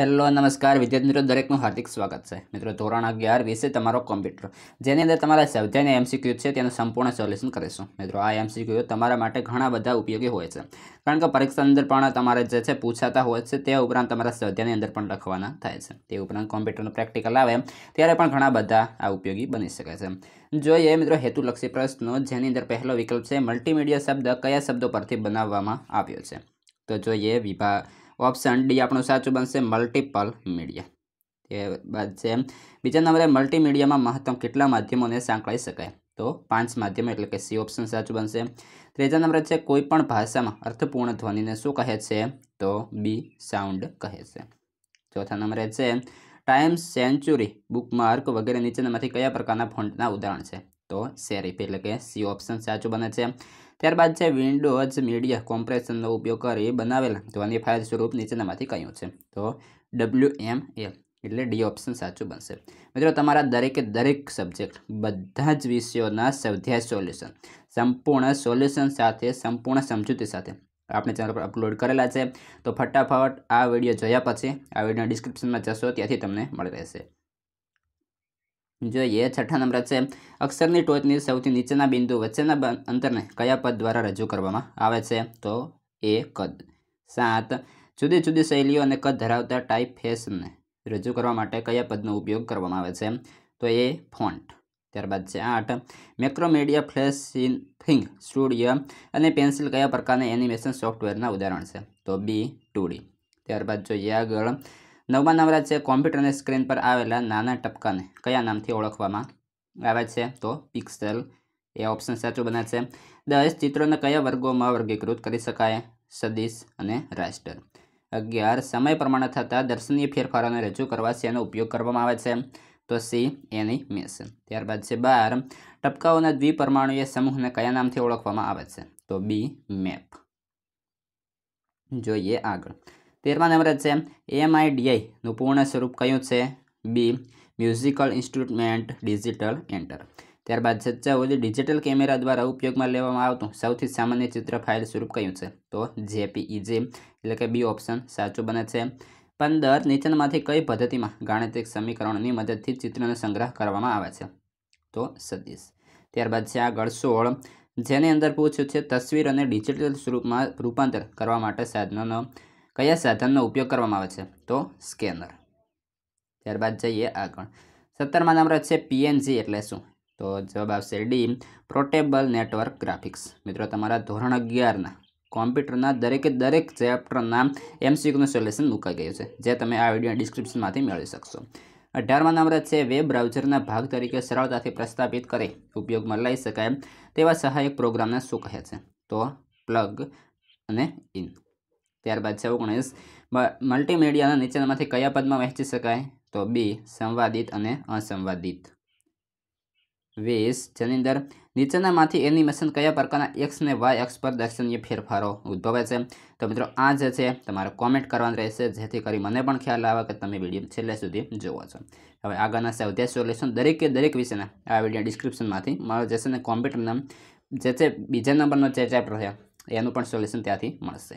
hello નમસ્કાર વિદ્યાર્થી મિત્રો દરેકનું હાર્દિક સ્વાગત છે મિત્રો ધોરણ અગિયાર વિશે તમારો કોમ્પ્યુટર જેની અંદર તમારા સ્વાધ્યાયના એમસીક્યુ છે તેનું સંપૂર્ણ સોલ્યુશન કરીશું મિત્રો આ એમસીક્યુ તમારા માટે ઘણા બધા ઉપયોગી હોય છે કારણ કે પરીક્ષા અંદર પણ તમારે જે છે પૂછાતા હોય છે તે ઉપરાંત તમારા સ્વાધ્યાયની અંદર પણ લખવાના થાય છે તે ઉપરાંત કોમ્પ્યુટરનું પ્રેક્ટિકલ આવે ત્યારે પણ ઘણા બધા આ ઉપયોગી બની શકે છે જોઈએ મિત્રો હેતુલક્ષી પ્રશ્નો જેની અંદર પહેલો વિકલ્પ છે મલ્ટીમીડિયા શબ્દ કયા શબ્દો પરથી બનાવવામાં આવ્યો છે તો જોઈએ વિભાગ ઓપ્શન ડી આપણું સાચું બનશે મલ્ટિપલ મીડિયા ત્યારબાદ બાદ છે બીજા નંબરે મલ્ટીમીડિયામાં મહત્તમ કેટલા માધ્યમોને સાંકળી શકાય તો પાંચ માધ્યમ એટલે કે સી ઓપ્શન સાચું બનશે ત્રીજા નંબરે છે કોઈપણ ભાષામાં અર્થપૂર્ણ ધ્વનિને શું કહે છે તો બી સાઉન્ડ કહે છે ચોથા નંબરે છે ટાઈમ્સ સેન્ચુરી બુકમાર્ક વગેરે નીચેનામાંથી કયા પ્રકારના ફોન્ટના ઉદાહરણ છે તો સેરીફ એટલે કે સી ઓપ્શન સાચું બને છે ત્યારબાદ છે વિન્ડોઝ મીડિયા કોમ્પ્રેશનનો ઉપયોગ કરી બનાવેલા ધ્વનિ આની ફાઇલ સ્વરૂપ નીચેનામાંથી કયું છે તો ડબલ્યુ એમ એ એટલે ડી ઓપ્શન સાચું બનશે મિત્રો તમારા દરેકે દરેક સબ્જેક્ટ બધા જ વિષયોના સ્વાધ્યાય સોલ્યુશન સંપૂર્ણ સોલ્યુશન સાથે સંપૂર્ણ સમજૂતી સાથે આપણે ચેનલ પર અપલોડ કરેલા છે તો ફટાફટ આ વિડીયો જોયા પછી આ વિડીયોના ડિસ્ક્રિપ્શનમાં જશો ત્યાંથી તમને મળી રહેશે જોઈએ છઠ્ઠા નંબર છે અક્ષરની ટોચની સૌથી નીચેના બિંદુ વચ્ચેના અંતરને કયા પદ દ્વારા રજૂ કરવામાં આવે છે તો એ કદ સાત જુદી જુદી શૈલીઓ અને કદ ધરાવતા ટાઈપ ફેસને રજૂ કરવા માટે કયા પદનો ઉપયોગ કરવામાં આવે છે તો એ ફોન્ટ ત્યારબાદ છે આઠ મેક્રોમીડિયા ફ્લેશ ફિંગ સ્ટુડિયો અને પેન્સિલ કયા પ્રકારના એનિમેશન સોફ્ટવેરના ઉદાહરણ છે તો બી ટુ ત્યારબાદ જોઈએ આગળ નવમા નંબર છે કોમ્પ્યુટરની સ્ક્રીન પર આવેલા નાના ટપકાને કયા નામથી ઓળખવામાં આવે છે તો પિક્સેલ એ ઓપ્શન સાચું બને છે દસ ચિત્રોને કયા વર્ગોમાં વર્ગીકૃત કરી શકાય સદીશ અને રાષ્ટ્ર અગિયાર સમય પ્રમાણે થતા દર્શનીય ફેરફારોને રજૂ કરવા શેનો ઉપયોગ કરવામાં આવે છે તો સી એની એનિમેશન ત્યારબાદ છે બાર ટપકાઓના દ્વિપરમાણુય સમૂહને કયા નામથી ઓળખવામાં આવે છે તો બી મેપ જોઈએ આગળ તેરમાં નંબર છે એમઆઈડીઆઈનું પૂર્ણ સ્વરૂપ કયું છે B musical instrument digital enter ત્યારબાદ ચૌદ ડિજિટલ કેમેરા દ્વારા ઉપયોગમાં લેવામાં આવતું સૌથી સામાન્ય ચિત્ર ફાઇલ સ્વરૂપ કયું છે તો જેપીઈજે e એટલે કે બી ઓપ્શન સાચું બને છે પંદર નીચેનામાંથી કઈ પદ્ધતિમાં ગાણિતિક સમીકરણોની મદદથી ચિત્રનો સંગ્રહ કરવામાં આવે છે તો સદીશ ત્યારબાદ છે આગળ સોળ જેની અંદર પૂછ્યું છે તસવીર અને ડિજિટલ સ્વરૂપમાં રૂપાંતર કરવા માટે સાધનોનો કયા સાધનનો ઉપયોગ કરવામાં આવે છે તો સ્કેનર ત્યારબાદ જઈએ આગળ સત્તરમાં નંબર છે પીએનજી એટલે શું તો જવાબ આવશે ડી પ્રોટેબલ નેટવર્ક ગ્રાફિક્સ મિત્રો તમારા ધોરણ અગિયારના કોમ્પ્યુટરના દરેકે દરેક ચેપ્ટરના એમસીક્યુનું સોલ્યુશન મૂકાઈ ગયું છે જે તમે આ વિડીયો ડિસ્ક્રિપ્શનમાંથી મેળવી શકશો અઢારમાં નંબર છે વેબ બ્રાઉઝરના ભાગ તરીકે સરળતાથી પ્રસ્થાપિત કરી ઉપયોગમાં લઈ શકાય તેવા સહાયક પ્રોગ્રામને શું કહે છે તો પ્લગ અને ઇન ત્યારબાદ છે ઓગણીસ મલ્ટીમીડિયાના નીચેનામાંથી કયા પદમાં વહેંચી શકાય તો બી સંવાદિત અને અસંવાદિત વીસ જેની અંદર નીચેનામાંથી એનિમેશન કયા પ્રકારના એક્સ ને વાય એક્સ પર દર્શનીય ફેરફારો ઉદ્ભવે છે તો મિત્રો આ જે છે તમારે કોમેન્ટ કરવાનું રહેશે જેથી કરી મને પણ ખ્યાલ આવે કે તમે વિડીયો છેલ્લે સુધી જુઓ છો હવે આગળના સૌથી સોલ્યુશન દરેકે દરેક વિશેના આ વિડીયો ડિસ્ક્રિપ્શનમાંથી મળે જશે અને કોમ્પ્યુટરના જે છે બીજા નંબરનો જે ચેપ્ટર છે એનું પણ સોલ્યુશન ત્યાંથી મળશે